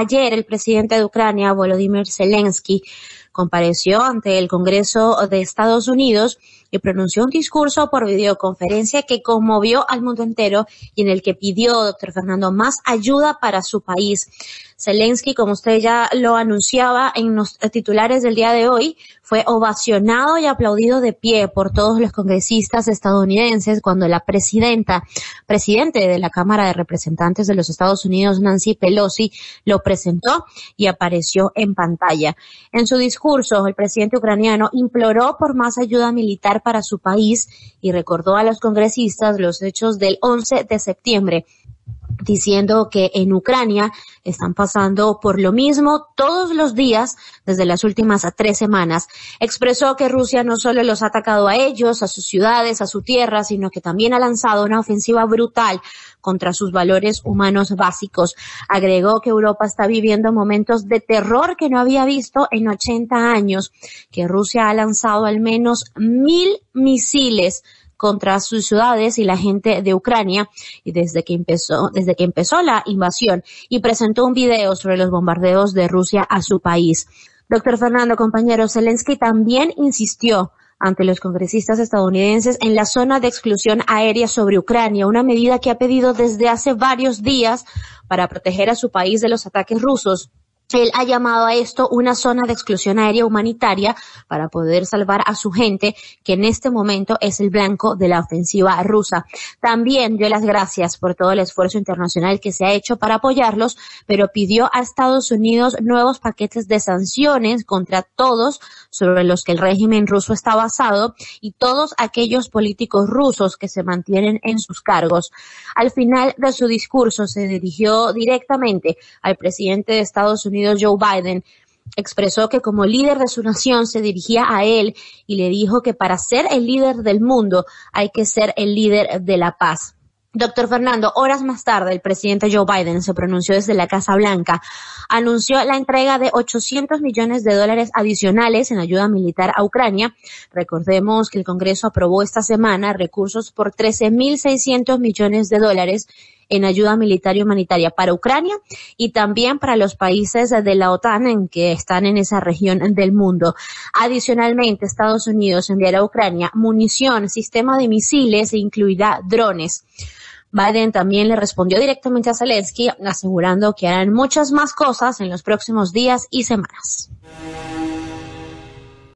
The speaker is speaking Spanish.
Ayer el presidente de Ucrania, Volodymyr Zelensky, compareció ante el Congreso de Estados Unidos y pronunció un discurso por videoconferencia que conmovió al mundo entero y en el que pidió, doctor Fernando, más ayuda para su país. Zelensky, como usted ya lo anunciaba en los titulares del día de hoy, fue ovacionado y aplaudido de pie por todos los congresistas estadounidenses cuando la presidenta, presidente de la Cámara de Representantes de los Estados Unidos, Nancy Pelosi, lo presentó y apareció en pantalla. En su discurso, el presidente ucraniano imploró por más ayuda militar para su país y recordó a los congresistas los hechos del 11 de septiembre diciendo que en Ucrania están pasando por lo mismo todos los días desde las últimas tres semanas. Expresó que Rusia no solo los ha atacado a ellos, a sus ciudades, a su tierra, sino que también ha lanzado una ofensiva brutal contra sus valores humanos básicos. Agregó que Europa está viviendo momentos de terror que no había visto en 80 años, que Rusia ha lanzado al menos mil misiles contra sus ciudades y la gente de Ucrania y desde que empezó, desde que empezó la invasión y presentó un video sobre los bombardeos de Rusia a su país. Doctor Fernando, compañero, Zelensky también insistió ante los congresistas estadounidenses en la zona de exclusión aérea sobre Ucrania, una medida que ha pedido desde hace varios días para proteger a su país de los ataques rusos. Él ha llamado a esto una zona de exclusión aérea humanitaria para poder salvar a su gente, que en este momento es el blanco de la ofensiva rusa. También dio las gracias por todo el esfuerzo internacional que se ha hecho para apoyarlos, pero pidió a Estados Unidos nuevos paquetes de sanciones contra todos sobre los que el régimen ruso está basado y todos aquellos políticos rusos que se mantienen en sus cargos. Al final de su discurso se dirigió directamente al presidente de Estados Unidos, Joe Biden, expresó que como líder de su nación se dirigía a él y le dijo que para ser el líder del mundo hay que ser el líder de la paz. Doctor Fernando, horas más tarde, el presidente Joe Biden se pronunció desde la Casa Blanca, anunció la entrega de 800 millones de dólares adicionales en ayuda militar a Ucrania. Recordemos que el Congreso aprobó esta semana recursos por 13.600 millones de dólares en ayuda militar y humanitaria para Ucrania y también para los países de la OTAN en que están en esa región del mundo. Adicionalmente, Estados Unidos enviará a Ucrania munición, sistema de misiles e incluirá drones. Biden también le respondió directamente a Zelensky, asegurando que harán muchas más cosas en los próximos días y semanas.